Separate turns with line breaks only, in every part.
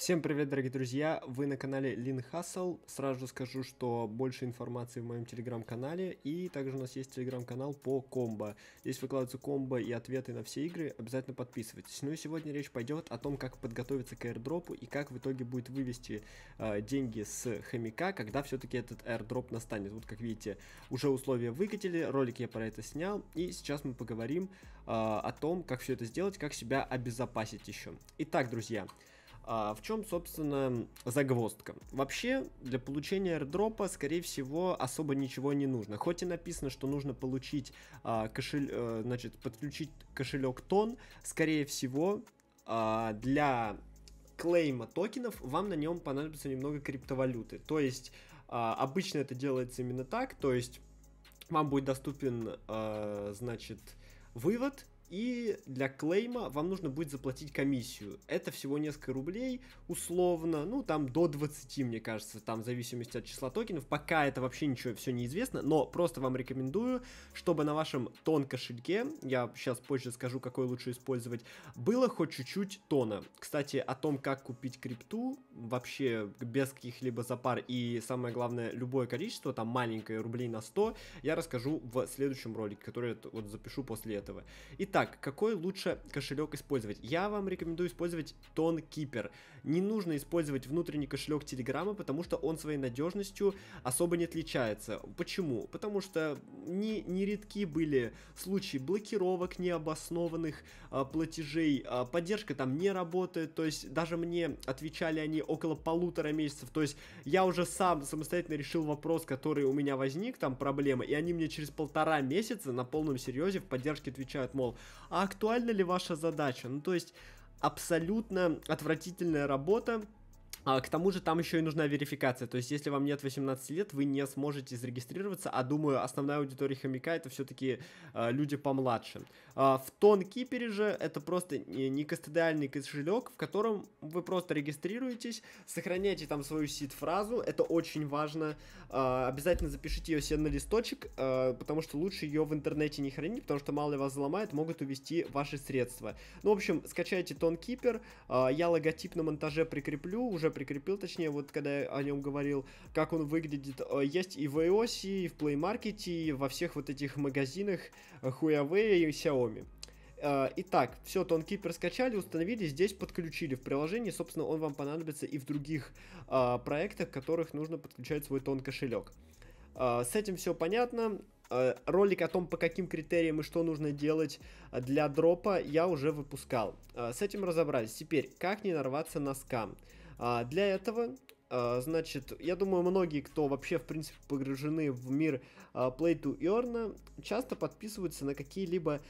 Всем привет, дорогие друзья! Вы на канале Лин Хасл. Сразу скажу, что больше информации в моем телеграм-канале. И также у нас есть телеграм-канал по комбо. Здесь выкладываются комбо и ответы на все игры. Обязательно подписывайтесь. Ну и сегодня речь пойдет о том, как подготовиться к airdropу и как в итоге будет вывести э, деньги с хомяка, когда все-таки этот airdrop настанет. Вот как видите, уже условия выкатили, ролик я про это снял. И сейчас мы поговорим э, о том, как все это сделать, как себя обезопасить еще. Итак, Друзья. А в чем, собственно, загвоздка? Вообще, для получения airdropа, скорее всего, особо ничего не нужно. Хоть и написано, что нужно получить а, кошель, а, значит, подключить кошелек тон, скорее всего, а, для клейма токенов вам на нем понадобится немного криптовалюты. То есть, а, обычно это делается именно так, то есть вам будет доступен, а, значит, вывод, и для клейма вам нужно будет заплатить комиссию. Это всего несколько рублей, условно, ну там до 20, мне кажется, там в зависимости от числа токенов. Пока это вообще ничего все не известно, но просто вам рекомендую, чтобы на вашем тон кошельке, я сейчас позже скажу, какой лучше использовать, было хоть чуть-чуть тона. Кстати, о том, как купить крипту, вообще без каких-либо запар и самое главное, любое количество, там маленькое рублей на 100, я расскажу в следующем ролике, который я вот запишу после этого. Итак, Итак, какой лучше кошелек использовать? Я вам рекомендую использовать TonKeeper. Не нужно использовать внутренний кошелек Телеграма, потому что он своей надежностью особо не отличается. Почему? Потому что не, не редки были случаи блокировок необоснованных а, платежей, а, поддержка там не работает, то есть даже мне отвечали они около полутора месяцев, то есть я уже сам самостоятельно решил вопрос, который у меня возник, там проблема, и они мне через полтора месяца на полном серьезе в поддержке отвечают, мол, а актуальна ли ваша задача? Ну, то есть абсолютно отвратительная работа, а, к тому же там еще и нужна верификация, то есть если вам нет 18 лет, вы не сможете зарегистрироваться, а думаю, основная аудитория хомяка это все-таки э, а, люди помладше. Э, в Тонкипере же это просто не кастодиальный кошелек, в котором вы просто регистрируетесь, сохраняете там свою сид-фразу, это очень важно, э, обязательно запишите ее себе на листочек, э, потому что лучше ее в интернете не хранить, потому что мало ли вас взломают, могут увести ваши средства. Ну, в общем, скачайте Тонкипер, э, я логотип на монтаже прикреплю, уже прикрепил, точнее, вот когда я о нем говорил, как он выглядит. Э, есть и в iOS, и в Play Market, и во всех вот этих магазинах э, Huawei и Xiaomi. Э, итак, все, тонкипер скачали, установили, здесь подключили в приложении. Собственно, он вам понадобится и в других а, проектах, в которых нужно подключать свой тон кошелек. А, с этим все понятно. А, ролик о том, по каким критериям и что нужно делать для дропа, я уже выпускал. А, с этим разобрались. Теперь, как не нарваться на скам? А для этого а, Значит, я думаю, многие, кто вообще, в принципе, погружены в мир а, Play to Earn, часто подписываются на какие-либо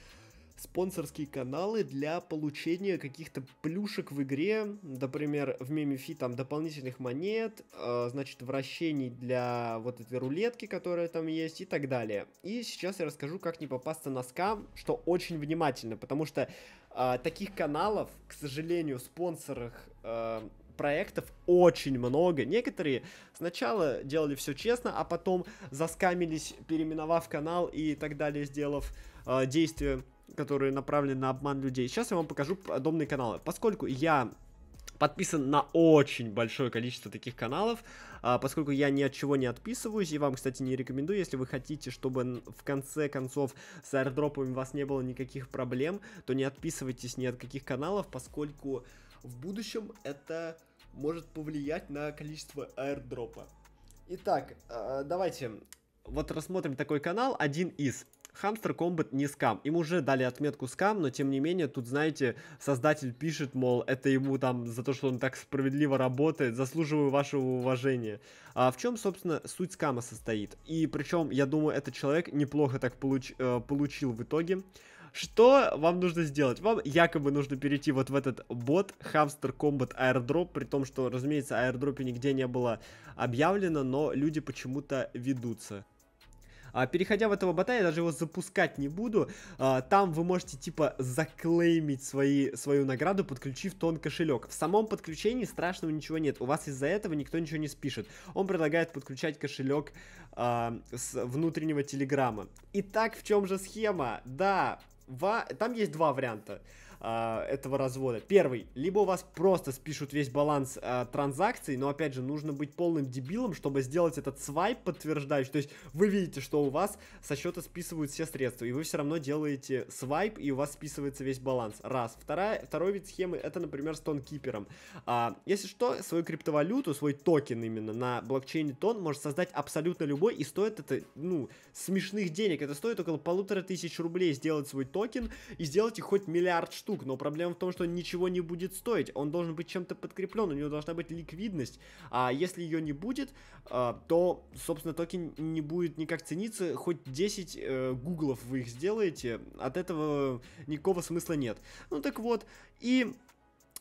спонсорские каналы для получения каких-то плюшек в игре, например, в мемифи там дополнительных монет, э, значит, вращений для вот этой рулетки, которая там есть и так далее. И сейчас я расскажу, как не попасться на скам, что очень внимательно, потому что э, таких каналов, к сожалению, спонсорах э, проектов очень много. Некоторые сначала делали все честно, а потом заскамились, переименовав канал и так далее, сделав э, действия, которые направлены на обман людей. Сейчас я вам покажу подобные каналы. Поскольку я подписан на очень большое количество таких каналов, а, поскольку я ни от чего не отписываюсь, и вам, кстати, не рекомендую, если вы хотите, чтобы в конце концов с аирдропами у вас не было никаких проблем, то не отписывайтесь ни от каких каналов, поскольку в будущем это может повлиять на количество аирдропа. Итак, э, давайте вот рассмотрим такой канал, один из. Хамстер Комбат не скам. Им уже дали отметку скам, но тем не менее, тут, знаете, создатель пишет, мол, это ему там за то, что он так справедливо работает, заслуживаю вашего уважения. А в чем, собственно, суть скама состоит? И причем, я думаю, этот человек неплохо так получ... Э, получил в итоге. Что вам нужно сделать? Вам якобы нужно перейти вот в этот бот Hamster Combat Airdrop, при том, что, разумеется, аирдропе нигде не было объявлено, но люди почему-то ведутся. А, переходя в этого бота, я даже его запускать не буду. А, там вы можете типа заклеймить свои, свою награду, подключив тон кошелек. В самом подключении страшного ничего нет. У вас из-за этого никто ничего не спишет. Он предлагает подключать кошелек а, с внутреннего телеграма. Итак, в чем же схема? Да, там есть два варианта. А, этого развода. Первый, либо у вас просто спишут весь баланс э, транзакций, но опять же нужно быть полным дебилом, чтобы сделать этот свайп подтверждающий. То есть вы видите, что у вас со счета списывают все средства, и вы все равно делаете свайп, и у вас списывается весь баланс. Раз. Вторая, второй вид схемы это, например, с тонкипером. А, если что, свою криптовалюту, свой токен именно на блокчейне тон может создать абсолютно любой, и стоит это, ну, смешных денег. Это стоит около полутора тысяч рублей сделать свой токен и сделать их хоть миллиард штук штук, но проблема в том, что ничего не будет стоить, он должен быть чем-то подкреплен, у него должна быть ликвидность, а если ее не будет, э, то, собственно, токен не будет никак цениться, хоть 10 э, гуглов вы их сделаете, от этого никакого смысла нет. Ну так вот, и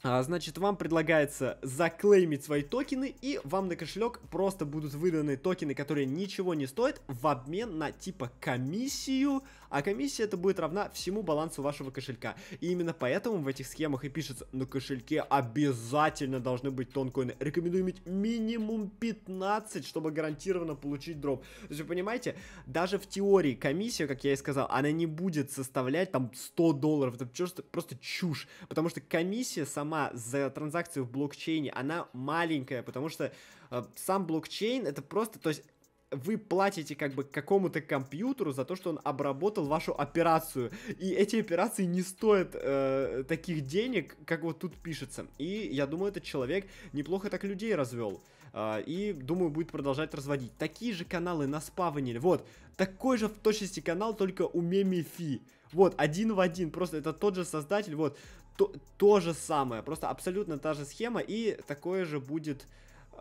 а, Значит, вам предлагается заклеймить свои токены, и вам на кошелек просто будут выданы токены, которые ничего не стоят, в обмен на типа комиссию а комиссия это будет равна всему балансу вашего кошелька. И именно поэтому в этих схемах и пишется, на кошельке обязательно должны быть тонкоины. Рекомендую иметь минимум 15, чтобы гарантированно получить дроп. То есть вы понимаете, даже в теории комиссия, как я и сказал, она не будет составлять там 100 долларов. Это просто, просто чушь. Потому что комиссия сама за транзакцию в блокчейне, она маленькая, потому что э, сам блокчейн это просто, то есть вы платите как бы какому-то компьютеру за то, что он обработал вашу операцию. И эти операции не стоят э, таких денег, как вот тут пишется. И я думаю, этот человек неплохо так людей развел. Э, и думаю, будет продолжать разводить. Такие же каналы наспаванили. Вот, такой же в точности канал, только у Мемифи. Вот, один в один, просто это тот же создатель, вот, то, то же самое, просто абсолютно та же схема, и такое же будет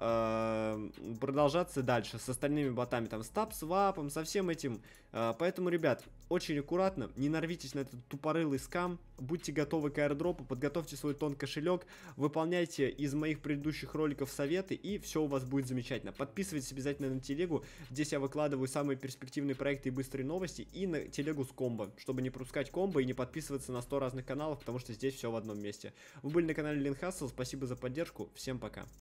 э, продолжаться дальше с остальными ботами, там, с тапсвапом, со всем этим. Э, поэтому, ребят, очень аккуратно, не нарвитесь на этот тупорылый скам, будьте готовы к аирдропу, подготовьте свой тон кошелек, выполняйте из моих предыдущих роликов советы, и все у вас будет замечательно. Подписывайтесь обязательно на телегу, здесь я выкладываю самые перспективные проекты и быстрые новости, и на телегу с комбо, чтобы не пропускать комбо и не подписываться на 100 разных каналов, потому что здесь все в одном месте. Вы были на канале Линхасл, спасибо за поддержку, всем пока.